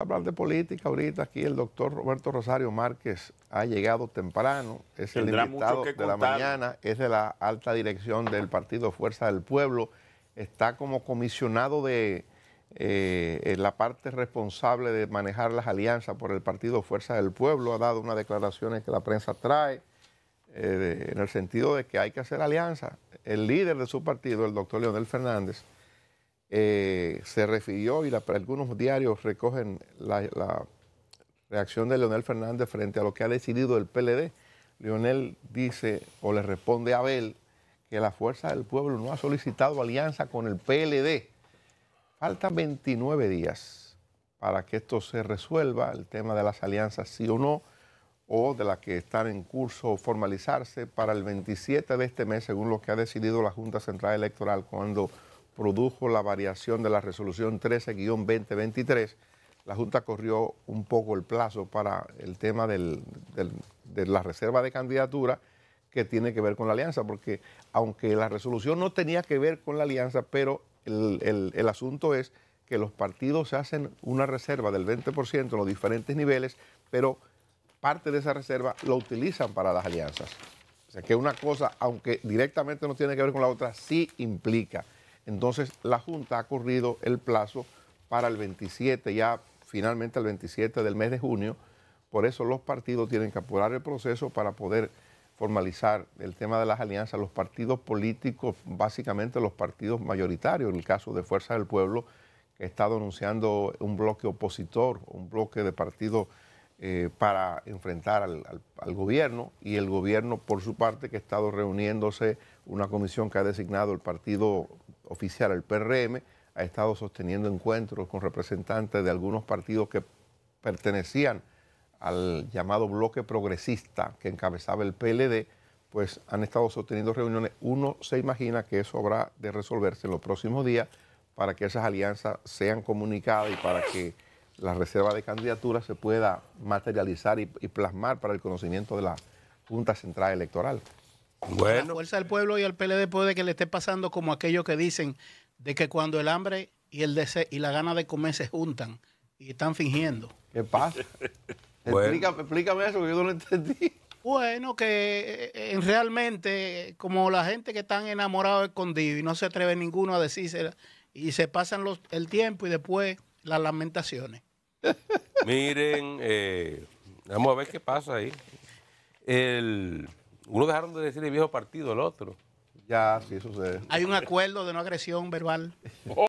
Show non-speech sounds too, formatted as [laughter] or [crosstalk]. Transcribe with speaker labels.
Speaker 1: Hablar de política ahorita, aquí el doctor Roberto Rosario Márquez ha llegado temprano, es el invitado de la mañana, es de la alta dirección del partido Fuerza del Pueblo, está como comisionado de eh, la parte responsable de manejar las alianzas por el partido Fuerza del Pueblo, ha dado unas declaraciones que la prensa trae, eh, en el sentido de que hay que hacer alianza. El líder de su partido, el doctor Leonel Fernández, eh, se refirió y algunos diarios recogen la, la, reacción de Leonel Fernández frente a lo que ha decidido el PLD. Leonel dice o le responde a Abel que la fuerza del pueblo no ha solicitado alianza con el PLD. Faltan 29 días para que esto se resuelva, el tema de las alianzas sí o no, o de las que están en curso formalizarse para el 27 de este mes, según lo que ha decidido la Junta Central Electoral, cuando produjo la variación de la resolución 13-2023, la Junta corrió un poco el plazo para el tema de la reserva de candidatura que tiene que ver con la alianza, porque aunque la resolución no tenía que ver con la alianza, pero el, el asunto es que los partidos hacen una reserva del 20% en los diferentes niveles, pero parte de esa reserva lo utilizan para las alianzas. O sea que una cosa, aunque directamente no tiene que ver con la otra, sí implica. Entonces la Junta ha corrido el plazo para el 27, ya finalmente el 27 del mes de junio. Por eso los partidos tienen que apurar el proceso para poder formalizar el tema de las alianzas. Los partidos políticos, básicamente los partidos mayoritarios, en el caso de Fuerza del Pueblo, que ha estado anunciando un bloque opositor, un bloque de partidos eh, para enfrentar al, gobierno, y el gobierno, por su parte, que ha estado reuniéndose una comisión que ha designado el partido oficial el PRM, ha estado sosteniendo encuentros con representantes de algunos partidos que pertenecían al llamado bloque progresista que encabezaba el PLD, pues han estado sosteniendo reuniones. Uno se imagina que eso habrá de resolverse en los próximos días para que esas alianzas sean comunicadas y para que la reserva de candidaturas se pueda materializar y plasmar para el conocimiento de la Junta Central Electoral la
Speaker 2: fuerza del pueblo y al PLD puede que le esté pasando como aquello que dicen de que cuando el hambre y el deseo y la gana de comer se juntan y están fingiendo.
Speaker 1: ¿Qué pasa? [laughs] explícame,
Speaker 2: eso que yo no lo entendí. Bueno, que eh, realmente como la gente que están enamorados escondido y no se atreve ninguno a decirse y se pasan el tiempo y después las lamentaciones. [laughs]
Speaker 1: [laughs] Miren, eh, vamos a ver qué pasa ahí. El uno dejaron de decir el viejo partido, el otro. Ya, sí sucede.
Speaker 2: Hay un acuerdo de no agresión verbal. Oh.